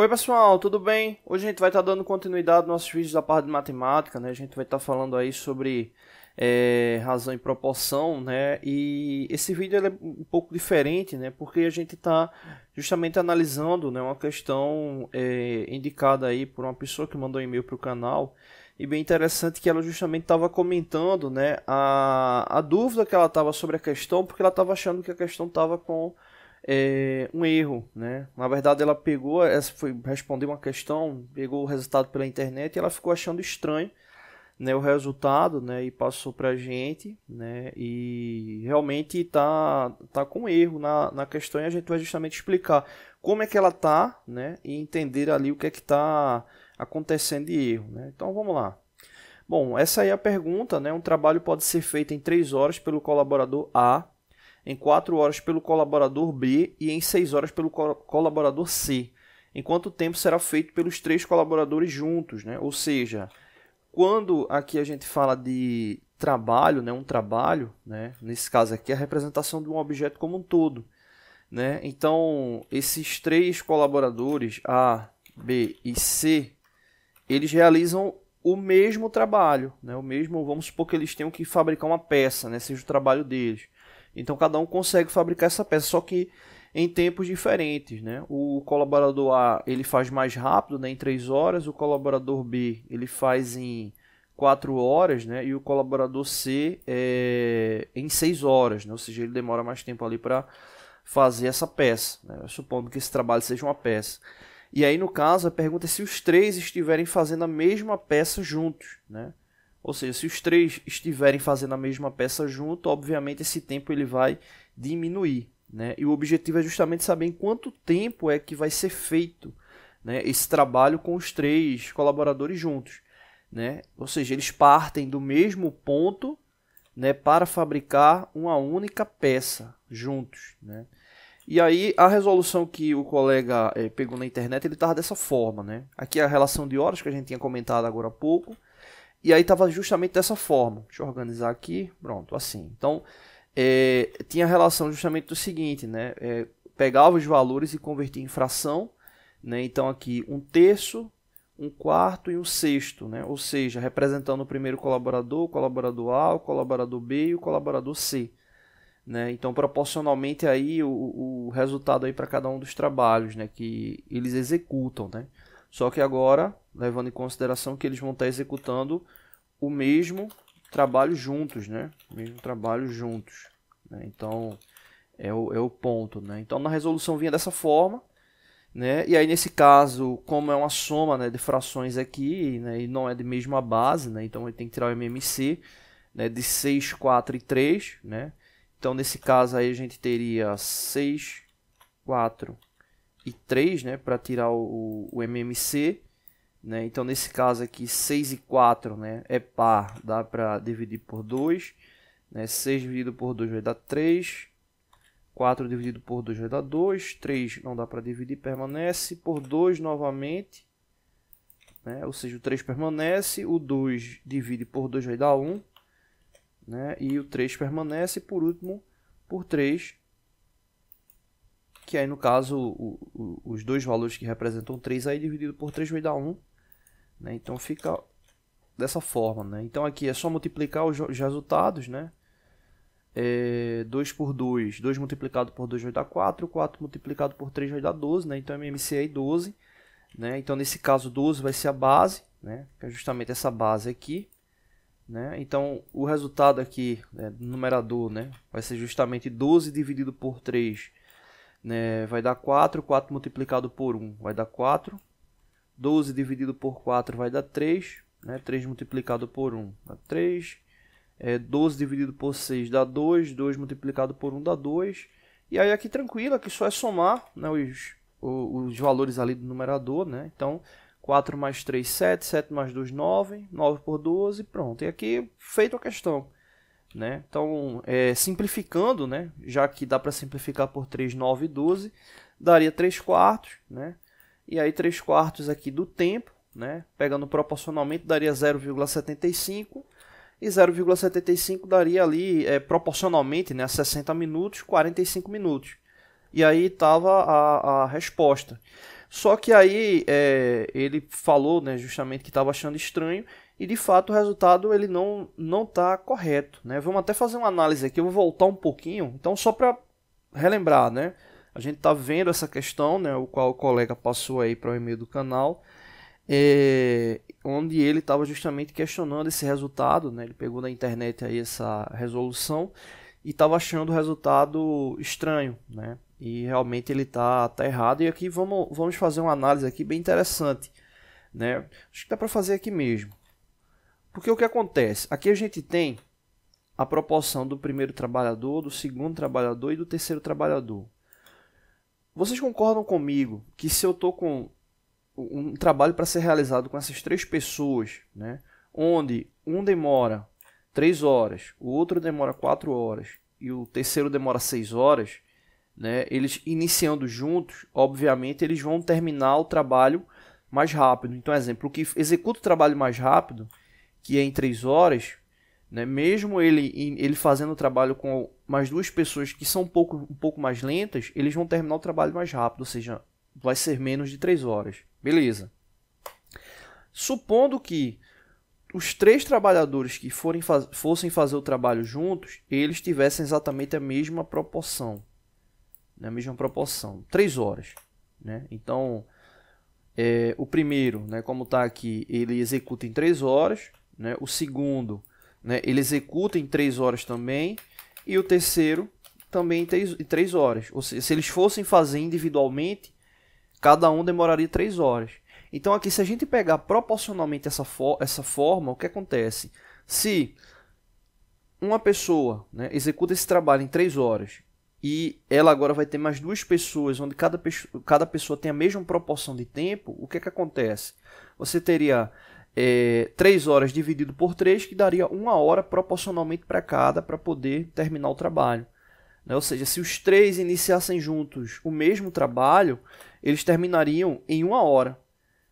Oi pessoal, tudo bem? Hoje a gente vai estar tá dando continuidade aos nossos vídeos da parte de matemática, né? A gente vai estar tá falando aí sobre é, razão e proporção, né? E esse vídeo é um pouco diferente, né? Porque a gente está justamente analisando né, uma questão é, indicada aí por uma pessoa que mandou um e-mail para o canal e bem interessante que ela justamente estava comentando né, a, a dúvida que ela estava sobre a questão, porque ela estava achando que a questão estava com é, um erro, né? Na verdade, ela pegou, essa foi responder uma questão, pegou o resultado pela internet e ela ficou achando estranho, né, o resultado, né, e passou para a gente, né, e realmente tá tá com erro na, na questão e a gente vai justamente explicar como é que ela tá, né, e entender ali o que é que tá acontecendo de erro, né? Então vamos lá. Bom, essa aí é a pergunta, né? Um trabalho pode ser feito em 3 horas pelo colaborador A, em 4 horas pelo colaborador B e em 6 horas pelo co colaborador C, enquanto o tempo será feito pelos três colaboradores juntos, né? Ou seja, quando aqui a gente fala de trabalho, né, um trabalho, né, nesse caso aqui é a representação de um objeto como um todo, né? Então, esses três colaboradores A, B e C, eles realizam o mesmo trabalho, né? O mesmo, vamos supor que eles tenham que fabricar uma peça, né, seja o trabalho deles. Então cada um consegue fabricar essa peça, só que em tempos diferentes, né? O colaborador A ele faz mais rápido, né? Em 3 horas, o colaborador B ele faz em 4 horas, né? E o colaborador C é em 6 horas, né? Ou seja, ele demora mais tempo ali para fazer essa peça, né? supondo que esse trabalho seja uma peça. E aí no caso a pergunta é se os três estiverem fazendo a mesma peça juntos, né? Ou seja, se os três estiverem fazendo a mesma peça junto, obviamente esse tempo ele vai diminuir. Né? E o objetivo é justamente saber em quanto tempo é que vai ser feito né, esse trabalho com os três colaboradores juntos. Né? Ou seja, eles partem do mesmo ponto né, para fabricar uma única peça juntos. Né? E aí a resolução que o colega eh, pegou na internet ele estava dessa forma. Né? Aqui é a relação de horas que a gente tinha comentado agora há pouco e aí estava justamente dessa forma. Deixa eu organizar aqui. Pronto, assim. Então, é, tinha relação justamente do seguinte, né? É, pegava os valores e convertia em fração. Né? Então, aqui um terço, um quarto e um sexto. Né? Ou seja, representando o primeiro colaborador, o colaborador A, o colaborador B e o colaborador C. Né? Então, proporcionalmente aí o, o resultado aí para cada um dos trabalhos né? que eles executam. Né? Só que agora levando em consideração que eles vão estar executando o mesmo trabalho juntos, né? O mesmo trabalho juntos. Né? Então, é o, é o ponto, né? Então, na resolução vinha dessa forma, né? E aí, nesse caso, como é uma soma né, de frações aqui, né, e não é de mesma base, né? Então, ele tem que tirar o MMC né, de 6, 4 e 3, né? Então, nesse caso aí, a gente teria 6, 4 e 3, né? Para tirar o, o MMC, né? Então, nesse caso aqui, 6 e 4 né, é par, dá para dividir por 2. Né? 6 dividido por 2 vai dar 3. 4 dividido por 2 vai dar 2. 3 não dá para dividir, permanece. Por 2 novamente. Né? Ou seja, o 3 permanece. O 2 divide por 2 vai dar 1. Né? E o 3 permanece. Por último, por 3. Que aí, no caso, o, o, os dois valores que representam 3 aí dividido por 3 vai dar 1. Né? Então fica dessa forma. Né? Então aqui é só multiplicar os, os resultados. Né? É, 2 por 2, 2 multiplicado por 2 vai dar 4, 4 multiplicado por 3 vai dar 12. Né? Então MMC é 12. Né? Então nesse caso 12 vai ser a base, né? que é justamente essa base aqui. Né? Então, o resultado aqui né, do numerador né, vai ser justamente 12 dividido por 3, né, vai dar 4. 4 multiplicado por 1 vai dar 4. 12 dividido por 4 vai dar 3, né? 3 multiplicado por 1 dá 3, é, 12 dividido por 6 dá 2, 2 multiplicado por 1 dá 2, e aí aqui tranquilo, aqui só é somar né, os, os, valores ali do numerador, né? então 4 mais 3, 7, 7 mais 2, 9, 9 por 12, pronto, e aqui feito a questão. Né? Então, é, simplificando, né? já que dá para simplificar por 3, 9 e 12, daria 3 quartos, né? E aí 3 quartos aqui do tempo, né? Pegando proporcionalmente daria 0,75 e 0,75 daria ali é, proporcionalmente, né, 60 minutos, 45 minutos. E aí estava a, a resposta. Só que aí é, ele falou, né, justamente que estava achando estranho e de fato o resultado ele não não está correto, né? Vamos até fazer uma análise aqui. Eu vou voltar um pouquinho, então só para relembrar, né? A gente está vendo essa questão, né, o qual o colega passou aí para o e-mail do canal, é, onde ele estava justamente questionando esse resultado, né, ele pegou na internet aí essa resolução e estava achando o resultado estranho, né, e realmente ele está tá errado. E aqui vamos, vamos fazer uma análise aqui bem interessante, né, acho que dá para fazer aqui mesmo. Porque o que acontece? Aqui a gente tem a proporção do primeiro trabalhador, do segundo trabalhador e do terceiro trabalhador. Vocês concordam comigo que se eu estou com um trabalho para ser realizado com essas três pessoas, né, onde um demora três horas, o outro demora quatro horas e o terceiro demora seis horas, né, eles iniciando juntos, obviamente eles vão terminar o trabalho mais rápido. Então, exemplo, o que executa o trabalho mais rápido, que é em três horas, né? Mesmo ele, ele fazendo o trabalho com mais duas pessoas que são um pouco, um pouco mais lentas, eles vão terminar o trabalho mais rápido, ou seja, vai ser menos de três horas. Beleza. Supondo que os três trabalhadores que forem faz... fossem fazer o trabalho juntos, eles tivessem exatamente a mesma proporção. Né? a mesma proporção. três horas. Né? Então, é, o primeiro, né, como está aqui, ele executa em três horas. Né? O segundo, né? Ele executa em 3 horas também, e o terceiro também em 3 horas. Ou seja, se eles fossem fazer individualmente, cada um demoraria 3 horas. Então aqui, se a gente pegar proporcionalmente essa, for essa forma, o que acontece? Se uma pessoa né, executa esse trabalho em 3 horas e ela agora vai ter mais duas pessoas, onde cada, pe cada pessoa tem a mesma proporção de tempo, o que, é que acontece? Você teria é, 3 horas dividido por 3, que daria 1 hora proporcionalmente para cada para poder terminar o trabalho. Né? Ou seja, se os três iniciassem juntos o mesmo trabalho, eles terminariam em 1 hora.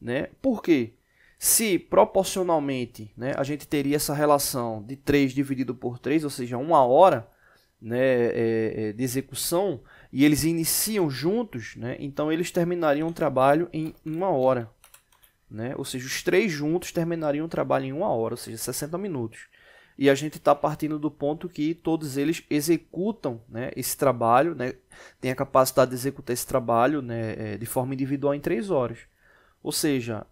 Né? Por quê? Se proporcionalmente né, a gente teria essa relação de 3 dividido por 3, ou seja, 1 hora né, é, é, de execução, e eles iniciam juntos, né, então eles terminariam o trabalho em 1 hora. Né? Ou seja, os três juntos terminariam o trabalho em uma hora, ou seja, 60 minutos. E a gente está partindo do ponto que todos eles executam né, esse trabalho, né, têm a capacidade de executar esse trabalho né, é, de forma individual em três horas. Ou seja,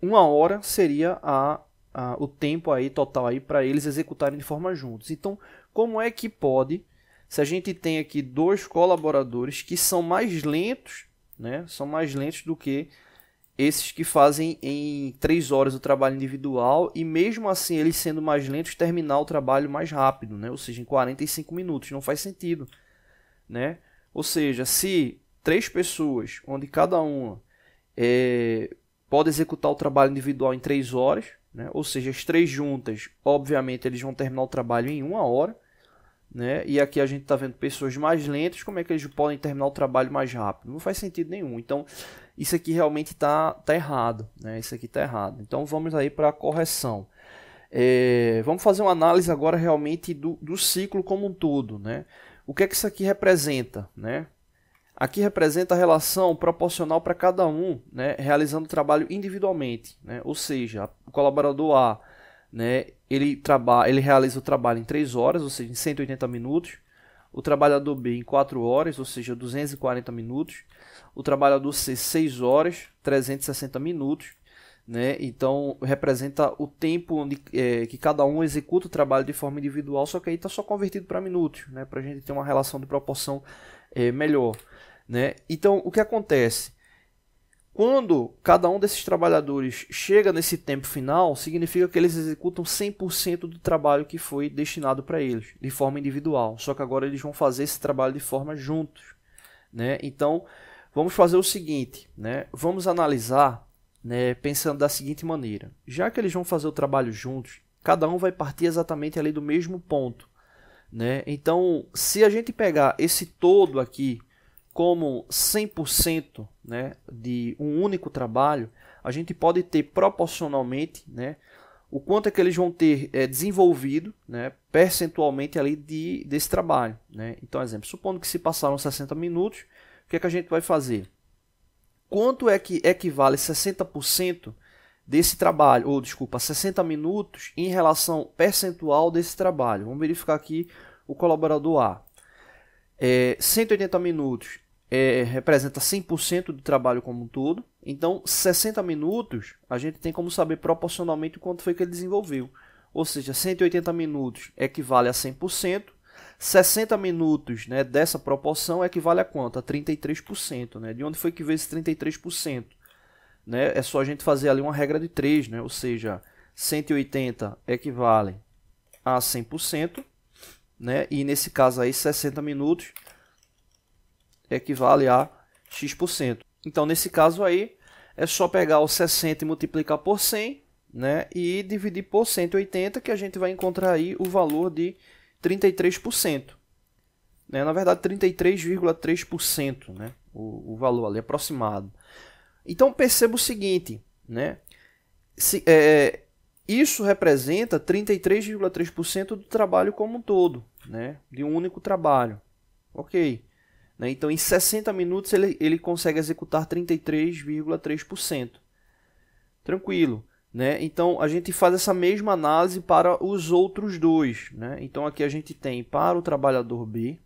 uma hora seria a, a o tempo aí total aí para eles executarem de forma juntos. Então, como é que pode, se a gente tem aqui dois colaboradores que são mais lentos, né, são mais lentos do que esses que fazem em 3 horas o trabalho individual e mesmo assim eles sendo mais lentos terminar o trabalho mais rápido, né? Ou seja, em 45 minutos, não faz sentido, né? Ou seja, se três pessoas, onde cada uma é, pode executar o trabalho individual em 3 horas, né? ou seja, as três juntas, obviamente, eles vão terminar o trabalho em uma hora, né? E aqui a gente está vendo pessoas mais lentas, como é que eles podem terminar o trabalho mais rápido? Não faz sentido nenhum. Então, isso aqui realmente está tá errado. Né? Isso aqui está errado. Então, vamos aí para a correção. É, vamos fazer uma análise agora realmente do, do ciclo como um todo. Né? O que é que isso aqui representa? Né? Aqui representa a relação proporcional para cada um, né, realizando o trabalho individualmente. Né? Ou seja, o colaborador A né? Ele, trabalha, ele realiza o trabalho em 3 horas, ou seja, em 180 minutos. O trabalhador B em 4 horas, ou seja, 240 minutos. O trabalhador C 6 horas, 360 minutos. Né? Então representa o tempo onde, é, que cada um executa o trabalho de forma individual, só que aí está só convertido para minutos, né? Para a gente ter uma relação de proporção é, melhor, né? Então o que acontece? Quando cada um desses trabalhadores chega nesse tempo final, significa que eles executam 100% do trabalho que foi destinado para eles, de forma individual. Só que agora eles vão fazer esse trabalho de forma juntos. Né? Então, vamos fazer o seguinte: né? vamos analisar né, pensando da seguinte maneira. Já que eles vão fazer o trabalho juntos, cada um vai partir exatamente ali do mesmo ponto. Né? Então, se a gente pegar esse todo aqui como 100% né, de um único trabalho, a gente pode ter proporcionalmente né, o quanto é que eles vão ter é, desenvolvido né, percentualmente ali de, desse trabalho. Né? Então, exemplo, supondo que se passaram 60 minutos, o que é que a gente vai fazer? Quanto é que equivale 60% desse trabalho, ou desculpa, 60 minutos em relação percentual desse trabalho? Vamos verificar aqui o colaborador A. É, 180 minutos é, representa 100% do trabalho como um todo. Então, 60 minutos, a gente tem como saber proporcionalmente quanto foi que ele desenvolveu. Ou seja, 180 minutos equivale a 100%, 60 minutos né, dessa proporção equivale a quanto? A 33%. Né? De onde foi que veio esse 33%? Né? É só a gente fazer ali uma regra de 3, né? ou seja, 180 equivale a 100%, né? e nesse caso aí 60 minutos equivale a x%. Então, nesse caso aí, é só pegar o 60 e multiplicar por 100, né? E dividir por 180, que a gente vai encontrar aí o valor de 33%. Né? Na verdade, 33,3%, né? O, o valor ali aproximado. Então, perceba o seguinte, né? Se, é, é isso representa 33,3% do trabalho como um todo, né? De um único trabalho. Ok. Né? Então, em 60 minutos, ele, ele consegue executar 33,3%. Tranquilo. Né? Então, a gente faz essa mesma análise para os outros dois. Né? Então, aqui a gente tem para o trabalhador B,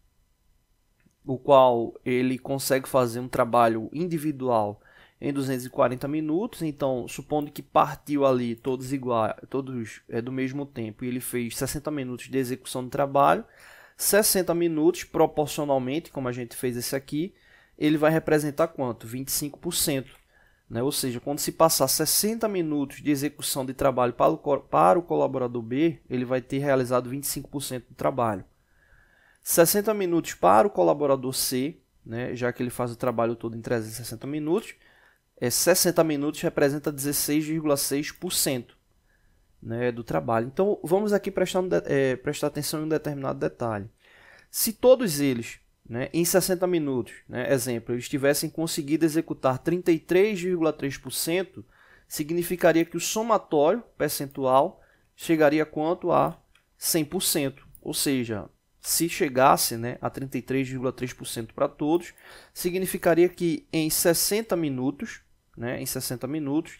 o qual ele consegue fazer um trabalho individual em 240 minutos. Então, supondo que partiu ali todos iguais, todos é, do mesmo tempo, e ele fez 60 minutos de execução do trabalho, 60 minutos, proporcionalmente, como a gente fez esse aqui, ele vai representar quanto? 25%. Né? Ou seja, quando se passar 60 minutos de execução de trabalho para o, para o colaborador B, ele vai ter realizado 25% do trabalho. 60 minutos para o colaborador C, né? já que ele faz o trabalho todo em 360 minutos, é, 60 minutos representa 16,6% né, do trabalho. Então vamos aqui prestar, é, prestar atenção em um determinado detalhe. Se todos eles, né, em 60 minutos, né, exemplo, eles tivessem conseguido executar 33,3%, significaria que o somatório percentual chegaria quanto a 100%. Ou seja, se chegasse né, a 33,3% para todos, significaria que em 60 minutos, né, em 60 minutos,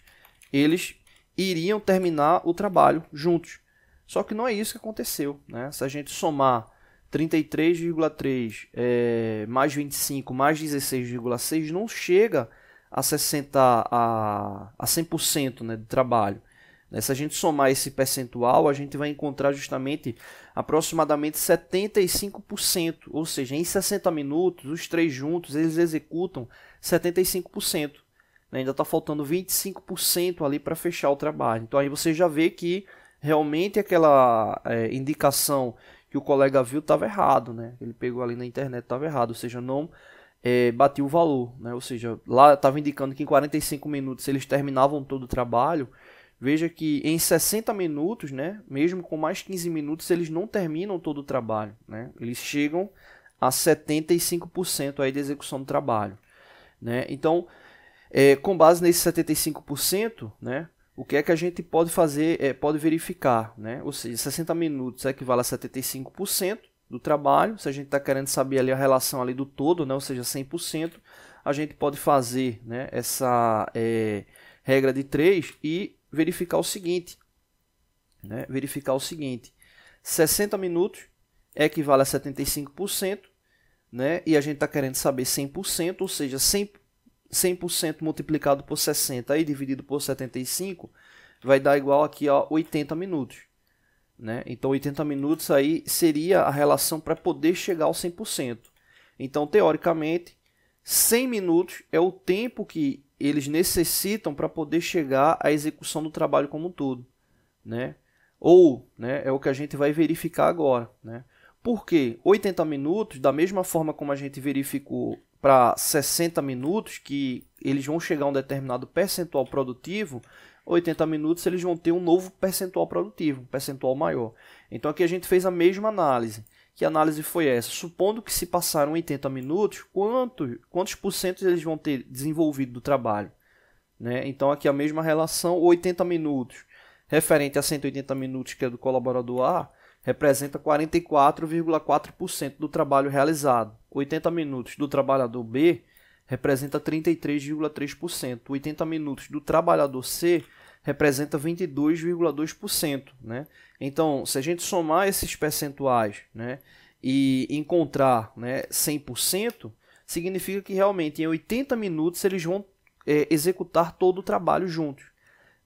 eles iriam terminar o trabalho juntos. Só que não é isso que aconteceu. Né? Se a gente somar 33,3 é, mais 25 mais 16,6 não chega a 60 a, a 100% né, de trabalho. Né, se a gente somar esse percentual, a gente vai encontrar justamente aproximadamente 75%, ou seja, em 60 minutos, os três juntos, eles executam 75%. Né, ainda está faltando 25% ali para fechar o trabalho. Então aí você já vê que realmente aquela é, indicação que o colega viu estava errado, né? Ele pegou ali na internet estava errado, ou seja, não é, o valor, né? Ou seja, lá estava indicando que em 45 minutos eles terminavam todo o trabalho. Veja que em 60 minutos, né, mesmo com mais 15 minutos, eles não terminam todo o trabalho, né? Eles chegam a 75% aí de execução do trabalho, né? Então, é, com base nesse 75%, né, o que é que a gente pode fazer, é, pode verificar, né? Ou seja, 60 minutos equivale a 75% do trabalho. Se a gente está querendo saber ali a relação ali do todo, né? Ou seja, 100%, a gente pode fazer, né? Essa é, regra de 3 e verificar o seguinte, né? Verificar o seguinte: 60 minutos equivale a 75%, né? E a gente está querendo saber 100%, ou seja, 100 100% multiplicado por 60 e dividido por 75 vai dar igual aqui a 80 minutos. Né? Então 80 minutos aí seria a relação para poder chegar ao 100%. Então teoricamente 100 minutos é o tempo que eles necessitam para poder chegar à execução do trabalho como um todo, né? Ou, né, é o que a gente vai verificar agora, né? Porque 80 minutos, da mesma forma como a gente verificou para 60 minutos, que eles vão chegar a um determinado percentual produtivo, 80 minutos eles vão ter um novo percentual produtivo, um percentual maior. Então aqui a gente fez a mesma análise. Que análise foi essa? Supondo que se passaram 80 minutos, quantos, quantos por cento eles vão ter desenvolvido do trabalho? Né? Então aqui a mesma relação, 80 minutos referente a 180 minutos que é do colaborador A, representa 44,4% do trabalho realizado. 80 minutos do trabalhador B representa 33,3%. 80 minutos do trabalhador C representa 22,2%. Né? Então, se a gente somar esses percentuais né, e encontrar né, 100%, significa que realmente em 80 minutos eles vão é, executar todo o trabalho juntos.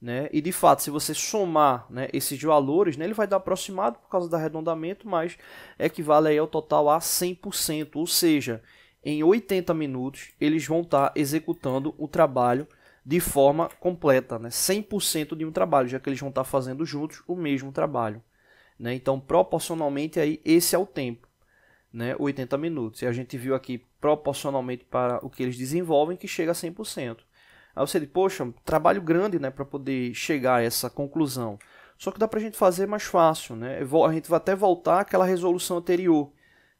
Né? E de fato, se você somar né, esses valores, né, ele vai dar aproximado por causa do arredondamento, mas equivale aí ao total a 100%. Ou seja, em 80 minutos eles vão estar executando o trabalho de forma completa, né? 100% de um trabalho, já que eles vão estar fazendo juntos o mesmo trabalho. Né? Então, proporcionalmente, aí, esse é o tempo, né? 80 minutos. E a gente viu aqui, proporcionalmente para o que eles desenvolvem, que chega a 100%. Aí você diz, poxa, trabalho grande, né, para poder chegar a essa conclusão. Só que dá para a gente fazer mais fácil, né? A gente vai até voltar àquela resolução anterior,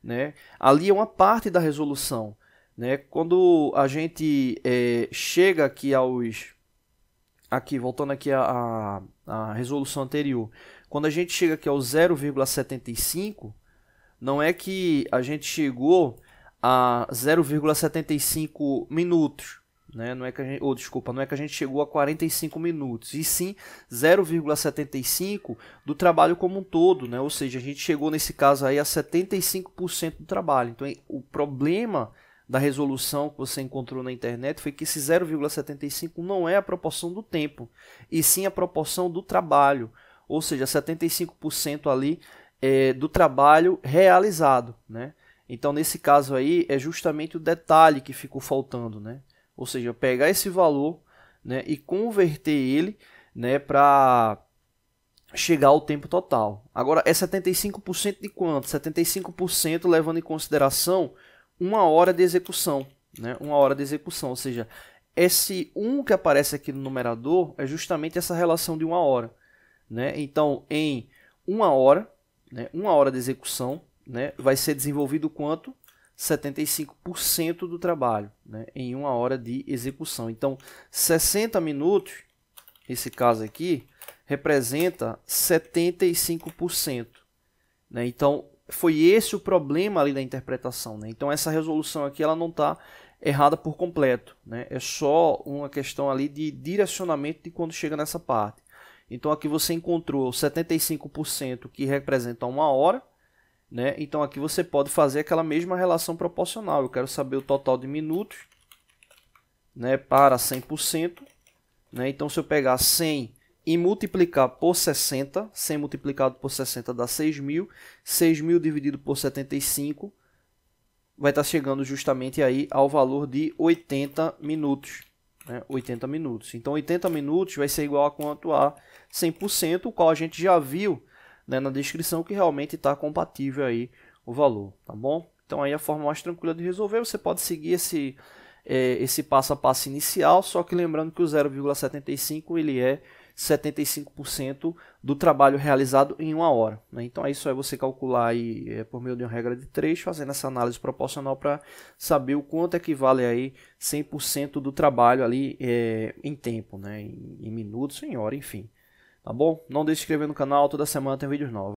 né? Ali é uma parte da resolução, né? Quando a gente é, chega aqui aos, aqui voltando aqui à, à resolução anterior, quando a gente chega aqui ao 0,75, não é que a gente chegou a 0,75 minutos, né? Não é que a gente, ou desculpa, não é que a gente chegou a 45 minutos, e sim 0,75 do trabalho como um todo, né? Ou seja, a gente chegou nesse caso aí a 75% do trabalho. Então, o problema da resolução que você encontrou na internet foi que esse 0,75 não é a proporção do tempo, e sim a proporção do trabalho, ou seja, 75% ali é, do trabalho realizado, né? Então, nesse caso aí, é justamente o detalhe que ficou faltando, né? Ou seja, pegar esse valor né, e converter ele né, para chegar ao tempo total. Agora, é 75% de quanto? 75% levando em consideração uma hora de execução. Né? Uma hora de execução, ou seja, esse 1 um que aparece aqui no numerador é justamente essa relação de uma hora. Né? Então, em uma hora, né, uma hora de execução, né, vai ser desenvolvido quanto? 75% do trabalho né, em uma hora de execução. Então, 60 minutos, esse caso aqui, representa 75%. Né? Então, foi esse o problema ali da interpretação. Né? Então, essa resolução aqui ela não está errada por completo. Né? É só uma questão ali de direcionamento de quando chega nessa parte. Então, aqui você encontrou 75% que representa uma hora, né? Então aqui você pode fazer aquela mesma relação proporcional. Eu quero saber o total de minutos né, para 100%. Né? Então se eu pegar 100 e multiplicar por 60, 100 multiplicado por 60 dá 6.000, 6.000 dividido por 75 vai estar tá chegando justamente aí ao valor de 80 minutos. 80 né? minutos. Então 80 minutos vai ser igual a quanto a 100%, o qual a gente já viu né, na descrição que realmente está compatível aí o valor, tá bom? Então aí a forma mais tranquila de resolver, você pode seguir esse, é, esse passo a passo inicial, só que lembrando que o 0,75 ele é 75% do trabalho realizado em uma hora. Né? Então, é isso aí você calcular aí, é, por meio de uma regra de 3, fazendo essa análise proporcional para saber o quanto equivale é aí 100% do trabalho ali é, em tempo, né? em, em minutos, em hora, enfim. Tá bom? Não deixe de se inscrever no canal, toda semana tem vídeos novos.